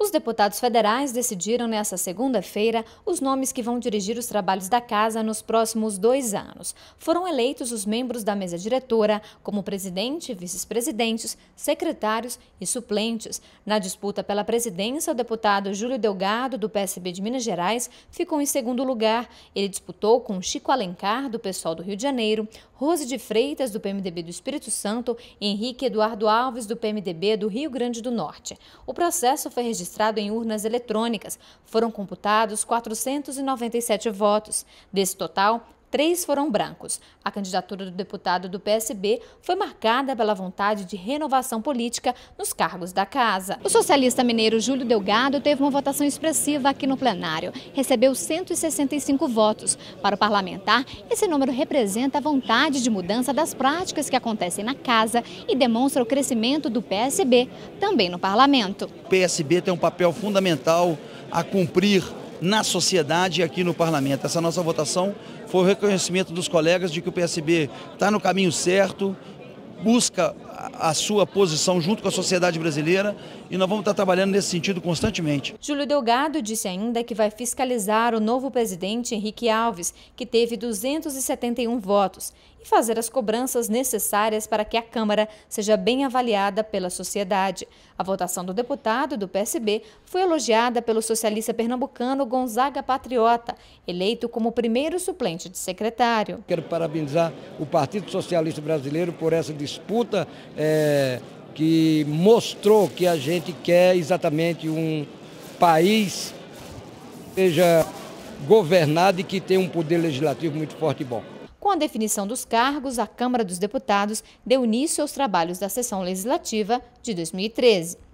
Os deputados federais decidiram nesta segunda-feira os nomes que vão dirigir os trabalhos da Casa nos próximos dois anos. Foram eleitos os membros da mesa diretora, como presidente, vice-presidentes, secretários e suplentes. Na disputa pela presidência, o deputado Júlio Delgado, do PSB de Minas Gerais, ficou em segundo lugar. Ele disputou com Chico Alencar, do PSOL do Rio de Janeiro, Rose de Freitas, do PMDB do Espírito Santo e Henrique Eduardo Alves, do PMDB do Rio Grande do Norte. O processo foi registrado registrado em urnas eletrônicas. Foram computados 497 votos. Desse total, três foram brancos. A candidatura do deputado do PSB foi marcada pela vontade de renovação política nos cargos da casa. O socialista mineiro Júlio Delgado teve uma votação expressiva aqui no plenário. Recebeu 165 votos. Para o parlamentar, esse número representa a vontade de mudança das práticas que acontecem na casa e demonstra o crescimento do PSB também no parlamento. O PSB tem um papel fundamental a cumprir na sociedade e aqui no parlamento. Essa nossa votação foi o reconhecimento dos colegas de que o PSB está no caminho certo, busca a sua posição junto com a sociedade brasileira e nós vamos estar trabalhando nesse sentido constantemente. Júlio Delgado disse ainda que vai fiscalizar o novo presidente Henrique Alves, que teve 271 votos, e fazer as cobranças necessárias para que a Câmara seja bem avaliada pela sociedade. A votação do deputado do PSB foi elogiada pelo socialista pernambucano Gonzaga Patriota, eleito como primeiro suplente de secretário. Quero parabenizar o Partido Socialista Brasileiro por essa disputa é, que mostrou que a gente quer exatamente um país que seja governado e que tenha um poder legislativo muito forte e bom. Com a definição dos cargos, a Câmara dos Deputados deu início aos trabalhos da sessão legislativa de 2013.